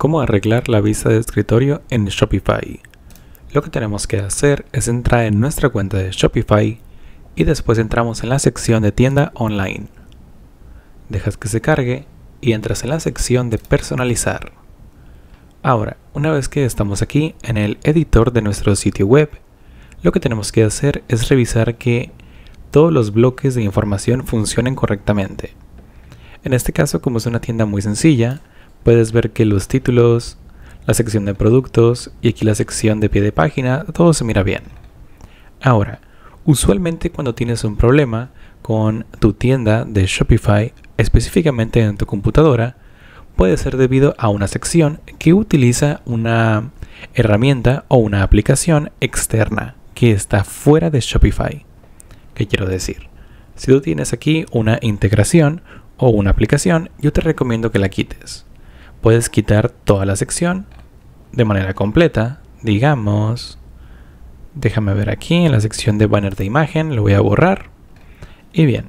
cómo arreglar la vista de escritorio en Shopify. Lo que tenemos que hacer es entrar en nuestra cuenta de Shopify y después entramos en la sección de tienda online. Dejas que se cargue y entras en la sección de personalizar. Ahora, una vez que estamos aquí en el editor de nuestro sitio web, lo que tenemos que hacer es revisar que todos los bloques de información funcionen correctamente. En este caso, como es una tienda muy sencilla, puedes ver que los títulos, la sección de productos y aquí la sección de pie de página, todo se mira bien. Ahora, usualmente cuando tienes un problema con tu tienda de Shopify, específicamente en tu computadora, puede ser debido a una sección que utiliza una herramienta o una aplicación externa que está fuera de Shopify. ¿Qué quiero decir? Si tú tienes aquí una integración o una aplicación, yo te recomiendo que la quites puedes quitar toda la sección de manera completa. Digamos, déjame ver aquí en la sección de banner de imagen, lo voy a borrar. Y bien,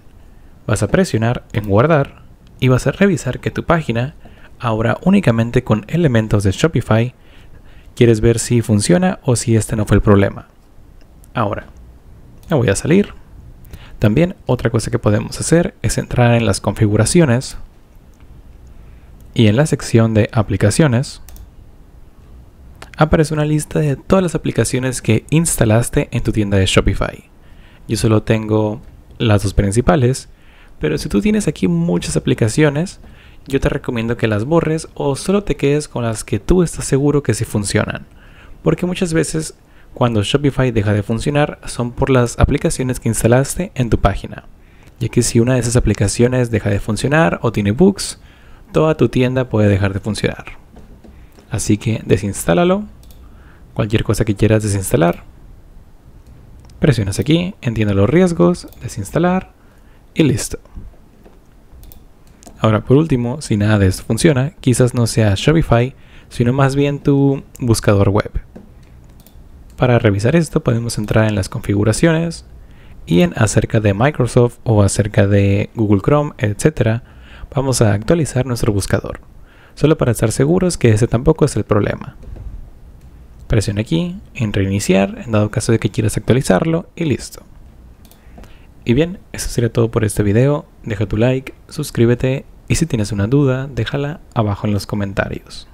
vas a presionar en guardar y vas a revisar que tu página, ahora únicamente con elementos de Shopify, quieres ver si funciona o si este no fue el problema. Ahora, me voy a salir. También otra cosa que podemos hacer es entrar en las configuraciones y en la sección de aplicaciones aparece una lista de todas las aplicaciones que instalaste en tu tienda de Shopify. Yo solo tengo las dos principales, pero si tú tienes aquí muchas aplicaciones, yo te recomiendo que las borres o solo te quedes con las que tú estás seguro que sí funcionan. Porque muchas veces cuando Shopify deja de funcionar son por las aplicaciones que instalaste en tu página. Ya que si una de esas aplicaciones deja de funcionar o tiene bugs, toda tu tienda puede dejar de funcionar. Así que desinstálalo. Cualquier cosa que quieras desinstalar, presionas aquí, entiendo los riesgos, desinstalar y listo. Ahora por último, si nada de esto funciona, quizás no sea Shopify, sino más bien tu buscador web. Para revisar esto podemos entrar en las configuraciones y en acerca de Microsoft o acerca de Google Chrome, etcétera, Vamos a actualizar nuestro buscador, solo para estar seguros que ese tampoco es el problema. Presiona aquí, en reiniciar, en dado caso de que quieras actualizarlo, y listo. Y bien, eso sería todo por este video, deja tu like, suscríbete, y si tienes una duda, déjala abajo en los comentarios.